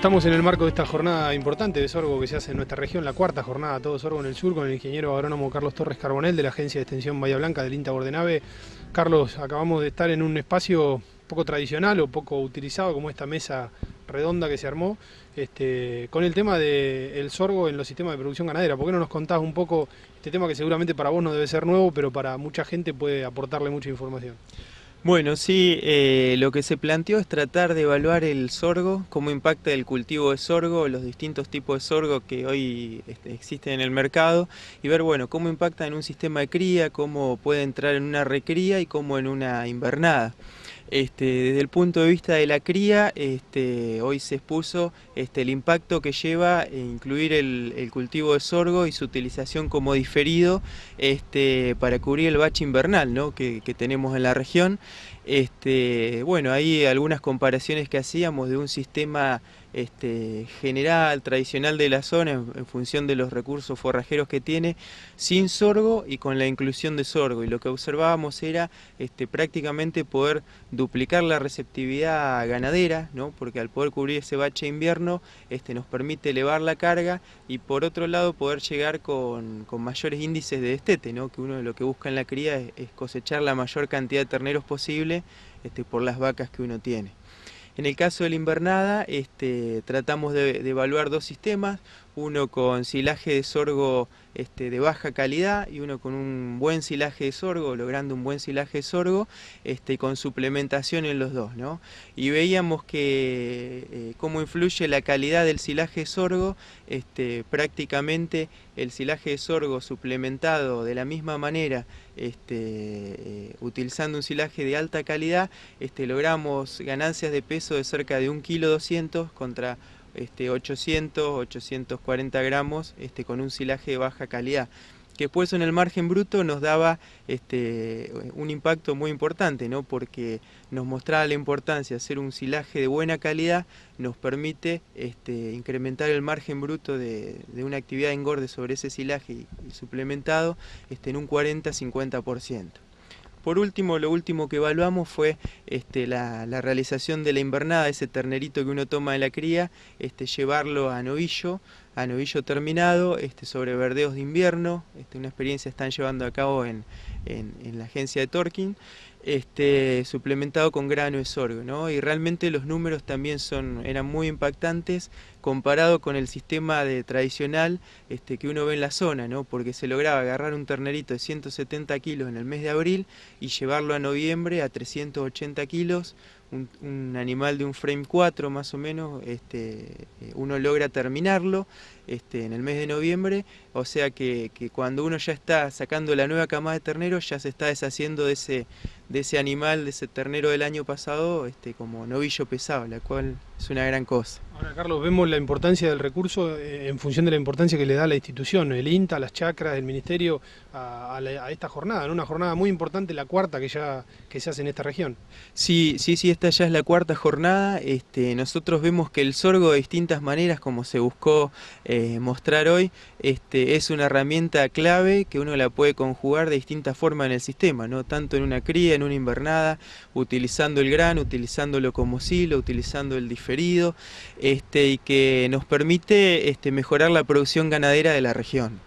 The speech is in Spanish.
Estamos en el marco de esta jornada importante de sorgo que se hace en nuestra región, la cuarta jornada Todo Sorgo en el Sur, con el ingeniero agrónomo Carlos Torres Carbonel de la Agencia de Extensión Bahía Blanca del INTA Bordenave. Carlos, acabamos de estar en un espacio poco tradicional o poco utilizado, como esta mesa redonda que se armó, este, con el tema del sorgo en los sistemas de producción ganadera. ¿Por qué no nos contás un poco este tema que seguramente para vos no debe ser nuevo, pero para mucha gente puede aportarle mucha información? Bueno, sí, eh, lo que se planteó es tratar de evaluar el sorgo, cómo impacta el cultivo de sorgo, los distintos tipos de sorgo que hoy este, existen en el mercado y ver, bueno, cómo impacta en un sistema de cría, cómo puede entrar en una recría y cómo en una invernada. Este, desde el punto de vista de la cría, este, hoy se expuso este, el impacto que lleva eh, incluir el, cultivo de sorgo y su utilización como diferido para cubrir el bache invernal que, que, tenemos en la región. bueno, hay algunas comparaciones que hacíamos de un sistema este, general, tradicional de la zona, en, función de los recursos forrajeros que tiene, sin sorgo y con la inclusión de sorgo. Y lo que observábamos era este, prácticamente poder duplicar la receptividad ganadera, ¿no? porque al poder cubrir ese bache invierno este, nos permite elevar la carga y por otro lado poder llegar con, mayores índices de estete, que uno de lo que busca en la cría es, cosechar la mayor cantidad de terneros posible este, por las vacas que uno tiene. En el caso de la invernada, este, tratamos de, de evaluar dos sistemas, uno con silaje de sorgo este, de baja calidad y uno con un buen silaje de sorgo, logrando un buen silaje de sorgo, este, con suplementación en los dos. ¿no? Y veíamos que eh, cómo influye la calidad del silaje de sorgo, este, prácticamente el silaje de sorgo suplementado de la misma manera, este, eh, utilizando un silaje de alta calidad, logramos ganancias de peso de cerca de 1,2 kg contra este, 800, 840 gramos, este, con un silaje de baja calidad que pues en el margen bruto nos daba este, un impacto muy importante, ¿no? porque nos mostraba la importancia de hacer un silaje de buena calidad, nos permite este, incrementar el margen bruto de, una actividad de engorde sobre ese silaje y, suplementado este, en un 40-50%. Por último, lo último que evaluamos fue este, la, la, realización de la invernada, ese ternerito que uno toma de la cría, este, llevarlo a novillo, a novillo terminado este, sobre verdeos de invierno. Este, una experiencia están llevando a cabo en, la agencia de Torquín, este, suplementado con grano de sorgo. Y realmente los números también son, eran muy impactantes comparado con el sistema de, tradicional este, que uno ve en la zona, ¿no? porque se lograba agarrar un ternerito de 170 kilos en el mes de abril y llevarlo a noviembre a 380 kilos un, animal de un frame 4 más o menos, este, uno logra terminarlo este, en el mes de noviembre, o sea que, cuando uno ya está sacando la nueva camada de ternero ya se está deshaciendo de ese, de ese animal, de ese ternero del año pasado, este, como novillo pesado, la cual es una gran cosa. Ahora, Carlos, vemos la importancia del recurso eh, en función de la importancia que le da la institución, el INTA, las chacras, el Ministerio, a, esta jornada, en una jornada muy importante, la cuarta que ya que se hace en esta región. Sí, sí, sí, esta ya es la cuarta jornada. Este, nosotros vemos que el sorgo de distintas maneras, como se buscó eh, mostrar hoy, este, es una herramienta clave que uno la puede conjugar de distintas formas en el sistema, ¿no? tanto en una cría, en una invernada, utilizando el grano, utilizándolo como silo, utilizando el diferido, este, y que nos permite este, mejorar la producción ganadera de la región.